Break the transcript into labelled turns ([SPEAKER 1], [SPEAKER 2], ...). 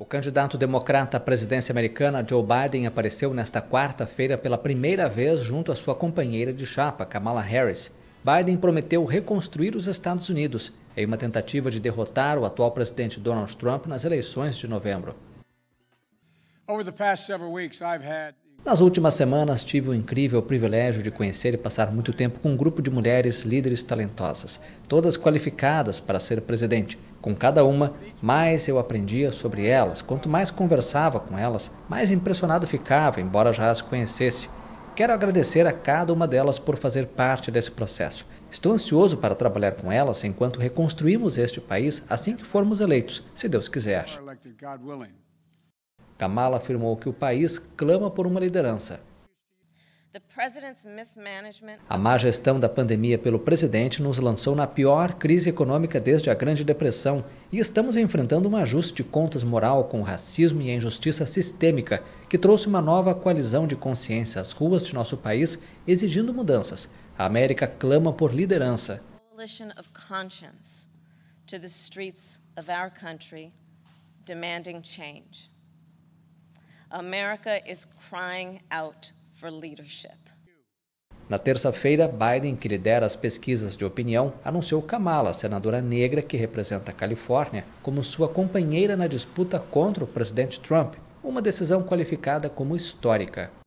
[SPEAKER 1] O candidato democrata à presidência americana Joe Biden apareceu nesta quarta-feira pela primeira vez junto à sua companheira de chapa, Kamala Harris. Biden prometeu reconstruir os Estados Unidos em uma tentativa de derrotar o atual presidente Donald Trump nas eleições de novembro. Nas últimas semanas, tive o incrível privilégio de conhecer e passar muito tempo com um grupo de mulheres líderes talentosas, todas qualificadas para ser presidente. Com cada uma, mais eu aprendia sobre elas. Quanto mais conversava com elas, mais impressionado ficava, embora já as conhecesse. Quero agradecer a cada uma delas por fazer parte desse processo. Estou ansioso para trabalhar com elas enquanto reconstruímos este país assim que formos eleitos, se Deus quiser. Kamala afirmou que o país clama por uma liderança a má gestão da pandemia pelo presidente nos lançou na pior crise econômica desde a Grande Depressão e estamos enfrentando um ajuste de contas moral com racismo e a injustiça sistêmica que trouxe uma nova coalizão de consciência às ruas de nosso país, exigindo mudanças. A América clama por liderança.
[SPEAKER 2] America is crying out for leadership.
[SPEAKER 1] Na terça-feira, Biden, que lidera as pesquisas de opinião, anunciou Kamala, senadora negra que representa a Califórnia, como sua companheira na disputa contra o presidente Trump, uma decisão qualificada como histórica.